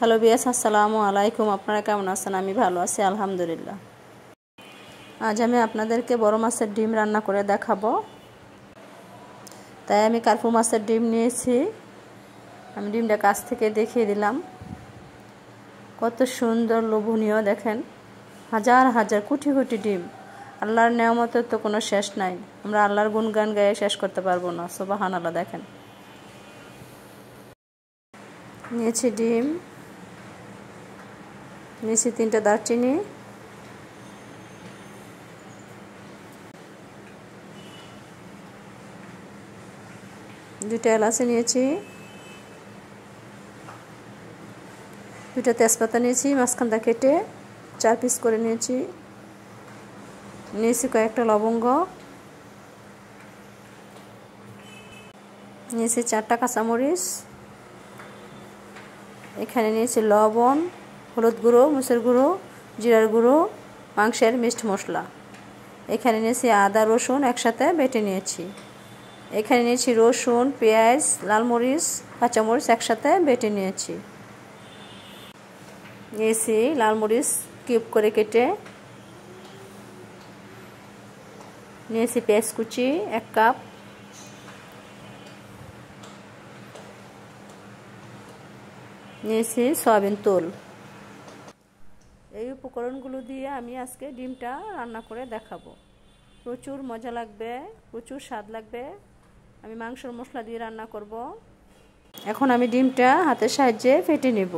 hello বিয়াস আসসালামু আলাইকুম আপনারা কেমন আছেন আমি ভালো আছি আলহামদুলিল্লাহ আজ আমি আপনাদেরকে বড় মাছের ডিম রান্না করে দেখাবো তাই আমি কার্পু মাছের ডিম নিয়েছি আমি ডিমটা কাছ থেকে দেখিয়ে দিলাম কত সুন্দর লোভনীয় দেখেন হাজার হাজার কোটি কোটি ডিম আল্লাহর নেয়ামতের তো কোনো শেষ নাই আমরা আল্লাহর গুনগান গায়ে শেষ করতে পারবো না সোবাহান আল্লাহ দেখেন নিয়েছি ডিম মিশিয়ে তিনটা দারচিনি দুটা এলাচি নিয়েছি দুটা তেজপাতা নিয়েছি মাঝখানটা কেটে চার পিস করে নিয়েছি নিয়েছি কয়েকটা লবঙ্গ নিয়েছি চারটা কাঁচামরিচ এখানে নিয়েছি লবণ হলুদ গুঁড়ো মুসুর গুঁড়ো জিরার গুঁড়ো মাংসের মিষ্ট মশলা এখানে নিয়েছি আদা রসুন একসাথে বেটে নিয়েছি এখানে নিয়েছি রসুন পেঁয়াজ লাল মরিচ কাঁচামরিচ একসাথে বেটে নিয়েছি নিয়েছি লাল মরিচ কিউব করে কেটে নিয়েছি পেঁয়াজ কুচি এক কাপ নিয়েছি সয়াবিন তোল এই উপকরণগুলো দিয়ে আমি আজকে ডিমটা রান্না করে দেখাবো প্রচুর মজা লাগবে প্রচুর স্বাদ লাগবে আমি মাংসর মশলা দিয়ে রান্না করব এখন আমি ডিমটা হাতের সাহায্যে ফেটে নেব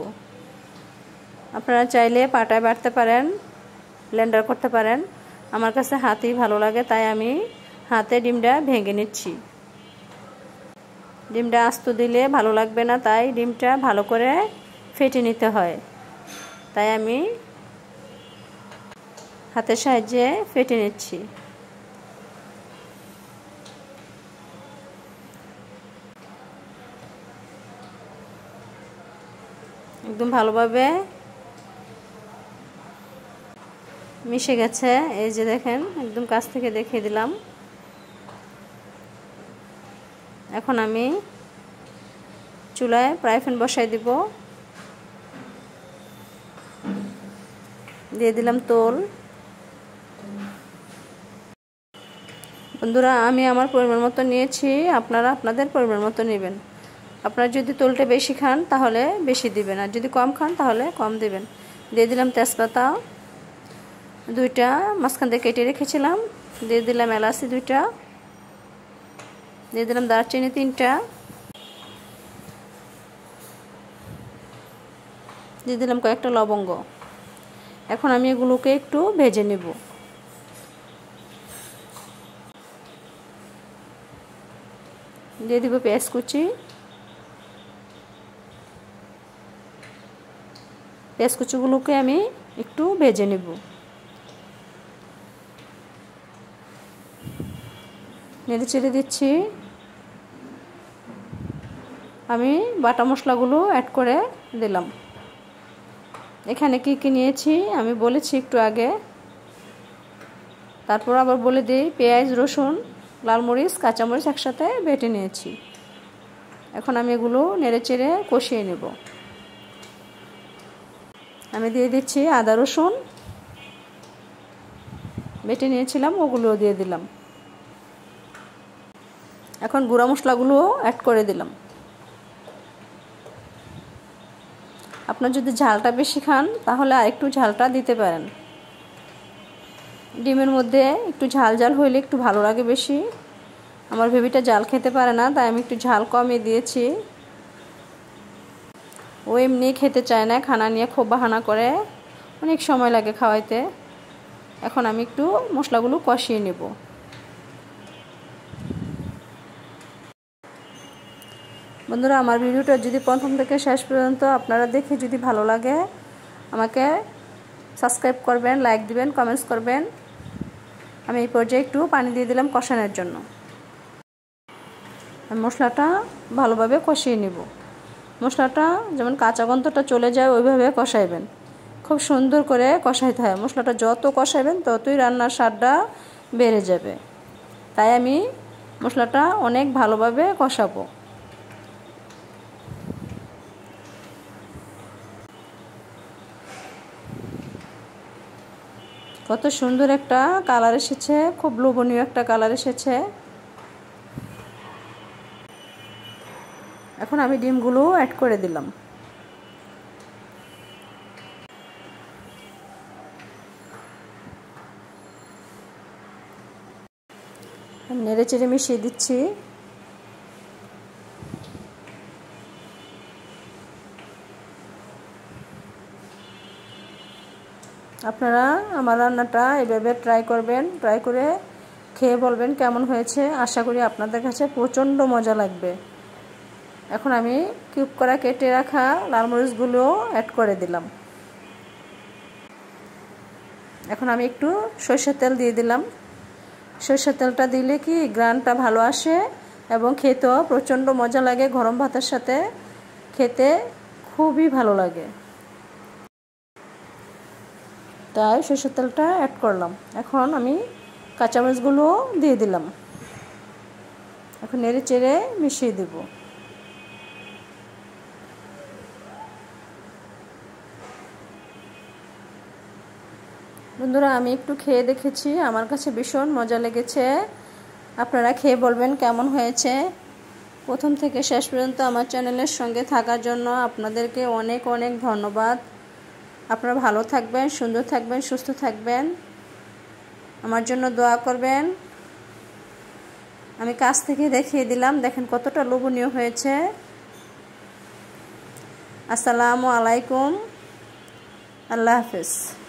আপনারা চাইলে পাটায় বাড়তে পারেন ব্লেন্ডার করতে পারেন আমার কাছে হাতেই ভালো লাগে তাই আমি হাতে ডিমটা ভেঙে নিচ্ছি ডিমটা আস্ত দিলে ভালো লাগবে না তাই ডিমটা ভালো করে ফেটে নিতে হয় তাই আমি হাতের সাহায্যে ফেটে নিচ্ছি একদম ভালোভাবে মিশে গেছে এই যে দেখেন একদম কাছ থেকে দেখিয়ে দিলাম এখন আমি চুলায় প্রাইফেন প্যান বসাই দিব দিয়ে দিলাম তোল বন্ধুরা আমি আমার পরিমাণ মতো নিয়েছি আপনারা আপনাদের পরিমাণ মতো নেবেন আপনারা যদি তোলটা বেশি খান তাহলে বেশি দিবেন আর যদি কম খান তাহলে কম দিবেন দিয়ে দিলাম তেজপাতা দুইটা মাঝখান থেকে কেটে রেখেছিলাম দিয়ে দিলাম এলাচি দুইটা দিয়ে দিলাম দারচিনি তিনটা দিয়ে দিলাম কয়েকটা লবঙ্গ এখন আমি এগুলোকে একটু ভেজে নেব দিয়ে দিব পেঁয়াজ কুচি পেঁয়াজ কুচিগুলোকে আমি একটু ভেজে নেব নেড়ে চেড়ে দিচ্ছি আমি বাটা মশলাগুলো অ্যাড করে দিলাম এখানে কি কি নিয়েছি আমি বলেছি একটু আগে তারপর আবার বলে দিই পেঁয়াজ রসুন লালমরিচ কাঁচামরিচ একসাথে বেটে নিয়েছি এখন আমি এগুলো নেড়ে চেড়ে কষিয়ে নেব আমি দিয়ে দিচ্ছি আদা রসুন বেটে নিয়েছিলাম ওগুলোও দিয়ে দিলাম এখন গুঁড়া মশলাগুলোও অ্যাড করে দিলাম আপনার যদি ঝালটা বেশি খান তাহলে আরেকটু ঝালটা দিতে পারেন ডিমের মধ্যে একটু ঝাল ঝাল হইলে একটু ভালো লাগে বেশি আমার বেবিটা ঝাল খেতে পারে না তাই আমি একটু ঝাল কমিয়ে দিয়েছি ও এমনি খেতে চায় না খানা নিয়ে খুব বাহানা করে অনেক সময় লাগে খাওয়াইতে এখন আমি একটু মশলাগুলো কষিয়ে নেব বন্ধুরা আমার ভিডিওটা যদি প্রথম থেকে শেষ পর্যন্ত আপনারা দেখে যদি ভালো লাগে আমাকে সাবস্ক্রাইব করবেন লাইক দিবেন কমেন্টস করবেন আমি এই পর্যায়ে একটু পানি দিয়ে দিলাম কষানোর জন্য মশলাটা ভালোভাবে কষিয়ে নিব মশলাটা যেমন কাঁচা গন্ধটা চলে যায় ওইভাবে কষাইবেন খুব সুন্দর করে কষাইতে হয় মশলাটা যত কষাইবেন ততই রান্নার স্বাদটা বেড়ে যাবে তাই আমি মশলাটা অনেক ভালোভাবে কষাবো কত সুন্দর একটা কালার এসেছে খুব লোভনীয় একটা কালার এসেছে এখন আমি ডিমগুলো অ্যাড করে দিলাম নেড়ে চেড়ে মিশিয়ে দিচ্ছি আপনারা আমার রান্নাটা এভাবে ট্রাই করবেন ট্রাই করে খেয়ে বলবেন কেমন হয়েছে আশা করি আপনাদের কাছে প্রচণ্ড মজা লাগবে এখন আমি কিউব করা কেটে রাখা লাল মরিচগুলো অ্যাড করে দিলাম এখন আমি একটু সরষের তেল দিয়ে দিলাম সরষের তেলটা দিলে কি গ্রানটা ভালো আসে এবং খেতেও প্রচণ্ড মজা লাগে গরম ভাতের সাথে খেতে খুবই ভালো লাগে তাই সরষের তেলটা অ্যাড করলাম এখন আমি কাঁচামরিচগুলো দিয়ে দিলাম এখন নেড়ে চেড়ে মিশিয়ে দেব বন্ধুরা আমি একটু খেয়ে দেখেছি আমার কাছে ভীষণ মজা লেগেছে আপনারা খেয়ে বলবেন কেমন হয়েছে প্রথম থেকে শেষ পর্যন্ত আমার চ্যানেলের সঙ্গে থাকার জন্য আপনাদেরকে অনেক অনেক ধন্যবাদ আপনারা ভালো থাকবেন সুন্দর থাকবেন সুস্থ থাকবেন আমার জন্য দোয়া করবেন আমি কাছ থেকে দেখিয়ে দিলাম দেখেন কতটা লোভনীয় হয়েছে আসসালামু আলাইকুম আল্লাহ হাফিজ